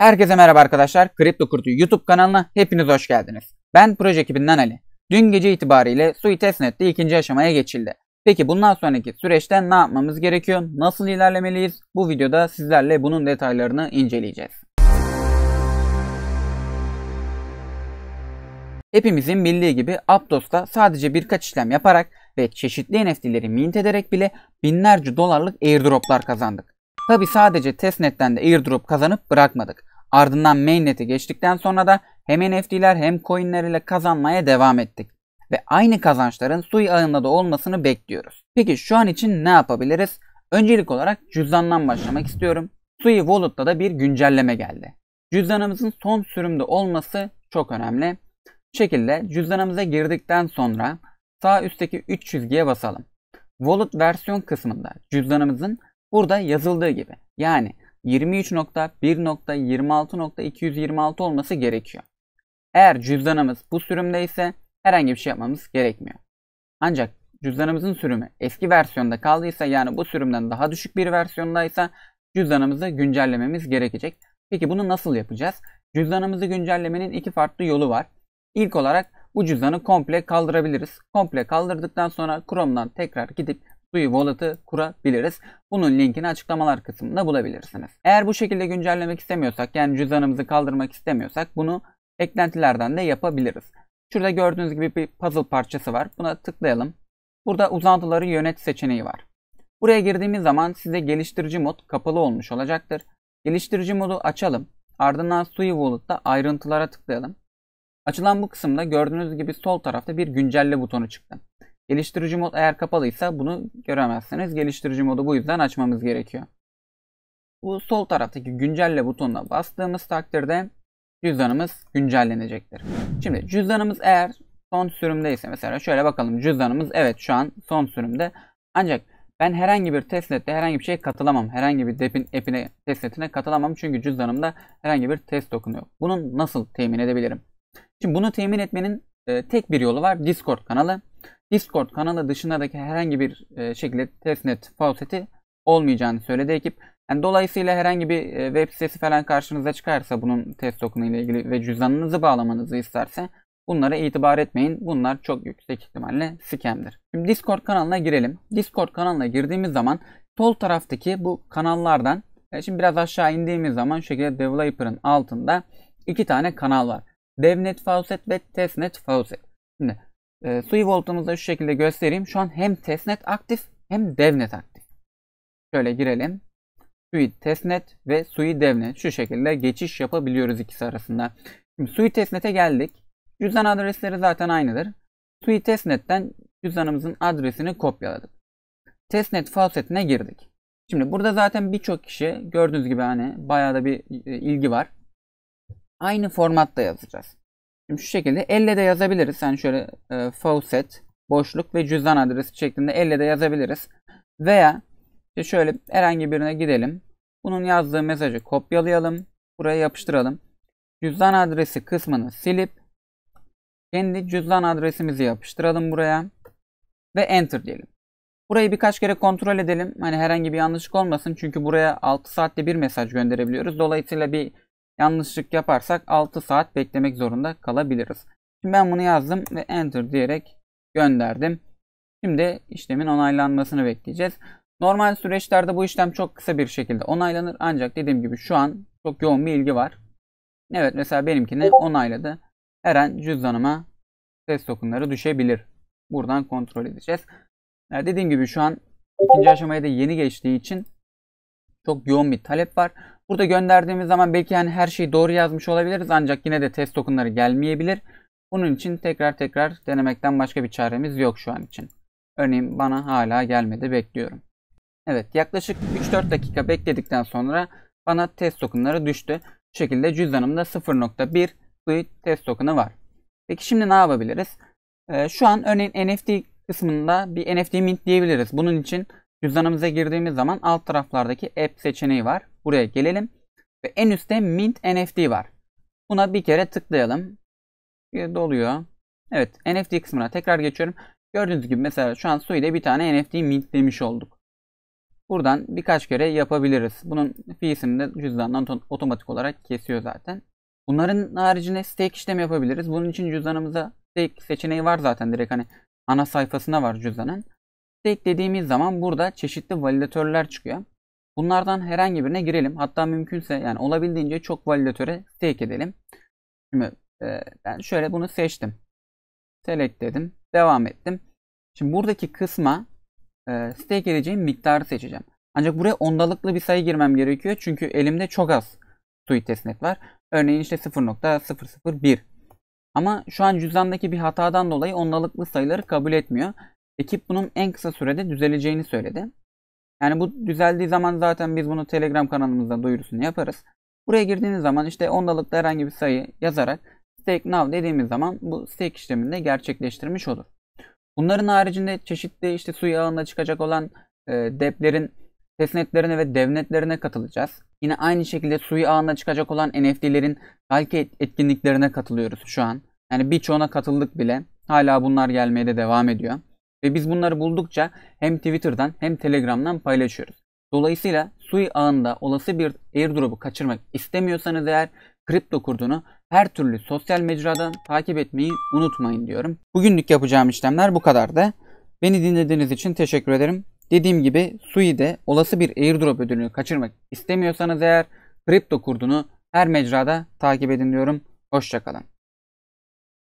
Herkese merhaba arkadaşlar. Kripto Kurtu YouTube kanalına hepiniz hoş geldiniz. Ben proje ekibinden Ali. Dün gece itibariyle Sui Testnet'te ikinci aşamaya geçildi. Peki bundan sonraki süreçte ne yapmamız gerekiyor? Nasıl ilerlemeliyiz? Bu videoda sizlerle bunun detaylarını inceleyeceğiz. Hepimizin bildiği gibi Aptos'ta sadece birkaç işlem yaparak ve çeşitli NFT'leri mint ederek bile binlerce dolarlık airdroplar kazandık. Tabi sadece testnetten de airdrop kazanıp bırakmadık. Ardından mainnet'e geçtikten sonra da hem NFT'ler hem coinler ile kazanmaya devam ettik. Ve aynı kazançların sui ağında da olmasını bekliyoruz. Peki şu an için ne yapabiliriz? Öncelik olarak cüzdandan başlamak istiyorum. Sui Wallet'ta da bir güncelleme geldi. Cüzdanımızın son sürümde olması çok önemli. Bu şekilde cüzdanımıza girdikten sonra sağ üstteki 3 çizgiye basalım. Wallet versiyon kısmında cüzdanımızın burada yazıldığı gibi yani 23.1.26.226 olması gerekiyor. Eğer cüzdanımız bu sürümde ise herhangi bir şey yapmamız gerekmiyor. Ancak cüzdanımızın sürümü eski versiyonda kaldıysa yani bu sürümden daha düşük bir versiyondaysa cüzdanımızı güncellememiz gerekecek. Peki bunu nasıl yapacağız? Cüzdanımızı güncellemenin iki farklı yolu var. İlk olarak bu cüzdanı komple kaldırabiliriz. Komple kaldırdıktan sonra Chrome'dan tekrar gidip Sui Wallet'ı kurabiliriz. Bunun linkini açıklamalar kısmında bulabilirsiniz. Eğer bu şekilde güncellemek istemiyorsak yani cüzdanımızı kaldırmak istemiyorsak bunu eklentilerden de yapabiliriz. Şurada gördüğünüz gibi bir puzzle parçası var. Buna tıklayalım. Burada uzantıları yönet seçeneği var. Buraya girdiğimiz zaman size geliştirici mod kapalı olmuş olacaktır. Geliştirici modu açalım. Ardından Sui Wallet'ta ayrıntılara tıklayalım. Açılan bu kısımda gördüğünüz gibi sol tarafta bir güncelle butonu çıktı. Geliştirici mod eğer kapalıysa bunu göremezsiniz. Geliştirici modu bu yüzden açmamız gerekiyor. Bu sol taraftaki güncelle butonuna bastığımız takdirde cüzdanımız güncellenecektir. Şimdi cüzdanımız eğer son sürümdeyse mesela şöyle bakalım cüzdanımız evet şu an son sürümde. Ancak ben herhangi bir testnette herhangi bir şeye katılamam. Herhangi bir depin epine testnetine katılamam çünkü cüzdanımda herhangi bir test dokunu yok. Bunun nasıl temin edebilirim? Şimdi bunu temin etmenin e, tek bir yolu var. Discord kanalı. Discord kanalı dışındaki herhangi bir e, şekilde testnet fauceti olmayacağını söyledi ekip. Yani dolayısıyla herhangi bir e, web sitesi falan karşınıza çıkarsa bunun test token'ı ile ilgili ve cüzdanınızı bağlamanızı isterse bunlara itibar etmeyin. Bunlar çok yüksek ihtimalle scam'dir. Şimdi Discord kanalına girelim. Discord kanalına girdiğimiz zaman sol taraftaki bu kanallardan e, şimdi biraz aşağı indiğimiz zaman şu şekilde developer'ın altında iki tane kanal var. DevNet Faucet ve Testnet Faucet. Şimdi e, Sui voltumuzu şu şekilde göstereyim. Şu an hem Testnet aktif hem DevNet aktif. Şöyle girelim. Sui Testnet ve Sui DevNet. Şu şekilde geçiş yapabiliyoruz ikisi arasında. Şimdi Sui Testnet'e geldik. Cüzdan adresleri zaten aynıdır. Sui Testnet'ten cüzdanımızın adresini kopyaladık. Testnet faucetine girdik. Şimdi burada zaten birçok kişi gördüğünüz gibi hani bayağı da bir e, ilgi var aynı formatta yazacağız. Şimdi şu şekilde elle de yazabiliriz. Yani şöyle e, faucet, boşluk ve cüzdan adresi şeklinde elle de yazabiliriz. Veya işte şöyle herhangi birine gidelim. Bunun yazdığı mesajı kopyalayalım. Buraya yapıştıralım. Cüzdan adresi kısmını silip kendi cüzdan adresimizi yapıştıralım buraya. Ve enter diyelim. Burayı birkaç kere kontrol edelim. Hani herhangi bir yanlışlık olmasın. Çünkü buraya 6 saatte bir mesaj gönderebiliyoruz. Dolayısıyla bir Yanlışlık yaparsak 6 saat beklemek zorunda kalabiliriz. Şimdi ben bunu yazdım ve enter diyerek gönderdim. Şimdi işlemin onaylanmasını bekleyeceğiz. Normal süreçlerde bu işlem çok kısa bir şekilde onaylanır. Ancak dediğim gibi şu an çok yoğun bir ilgi var. Evet mesela benimkini onayladı. Her an cüzdanıma test tokenları düşebilir. Buradan kontrol edeceğiz. Yani ee, dediğim gibi şu an ikinci aşamaya da yeni geçtiği için çok yoğun bir talep var. Burada gönderdiğimiz zaman belki yani her şeyi doğru yazmış olabiliriz ancak yine de test tokenları gelmeyebilir. Bunun için tekrar tekrar denemekten başka bir çaremiz yok şu an için. Örneğin bana hala gelmedi bekliyorum. Evet yaklaşık 3-4 dakika bekledikten sonra bana test tokenları düştü. Bu şekilde cüzdanımda 0.1 Fluid test tokenı var. Peki şimdi ne yapabiliriz? Ee, şu an örneğin NFT kısmında bir NFT mint diyebiliriz. Bunun için Cüzdanımıza girdiğimiz zaman alt taraflardaki app seçeneği var. Buraya gelelim. Ve en üstte Mint NFT var. Buna bir kere tıklayalım. Bir doluyor. Evet NFT kısmına tekrar geçiyorum. Gördüğünüz gibi mesela şu an Sui'de bir tane NFT mintlemiş olduk. Buradan birkaç kere yapabiliriz. Bunun fiisini de cüzdandan otomatik olarak kesiyor zaten. Bunların haricinde stake işlemi yapabiliriz. Bunun için cüzdanımıza stake seçeneği var zaten direkt hani ana sayfasına var cüzdanın dediğimiz zaman burada çeşitli validatörler çıkıyor. Bunlardan herhangi birine girelim. Hatta mümkünse yani olabildiğince çok validatöre stake edelim. Şimdi e, ben şöyle bunu seçtim. Select dedim. Devam ettim. Şimdi buradaki kısma e, stake edeceğim miktarı seçeceğim. Ancak buraya ondalıklı bir sayı girmem gerekiyor. Çünkü elimde çok az suit testnet var. Örneğin işte 0.001. Ama şu an cüzdandaki bir hatadan dolayı ondalıklı sayıları kabul etmiyor. Ekip bunun en kısa sürede düzeleceğini söyledi. Yani bu düzeldiği zaman zaten biz bunu Telegram kanalımızda duyurusunu yaparız. Buraya girdiğiniz zaman işte ondalıkta herhangi bir sayı yazarak stake now dediğimiz zaman bu stake işlemini de gerçekleştirmiş olur. Bunların haricinde çeşitli işte suyu ağında çıkacak olan e, deplerin testnetlerine ve devnetlerine katılacağız. Yine aynı şekilde suyu ağında çıkacak olan NFT'lerin belki etkinliklerine katılıyoruz şu an. Yani birçoğuna katıldık bile. Hala bunlar gelmeye de devam ediyor. Ve biz bunları buldukça hem Twitter'dan hem Telegram'dan paylaşıyoruz. Dolayısıyla Sui ağında olası bir airdrop'u kaçırmak istemiyorsanız eğer kripto kurdunu her türlü sosyal mecradan takip etmeyi unutmayın diyorum. Bugünlük yapacağım işlemler bu kadardı. Beni dinlediğiniz için teşekkür ederim. Dediğim gibi Sui'de olası bir airdrop ödülünü kaçırmak istemiyorsanız eğer kripto kurdunu her mecrada takip edin diyorum. Hoşçakalın.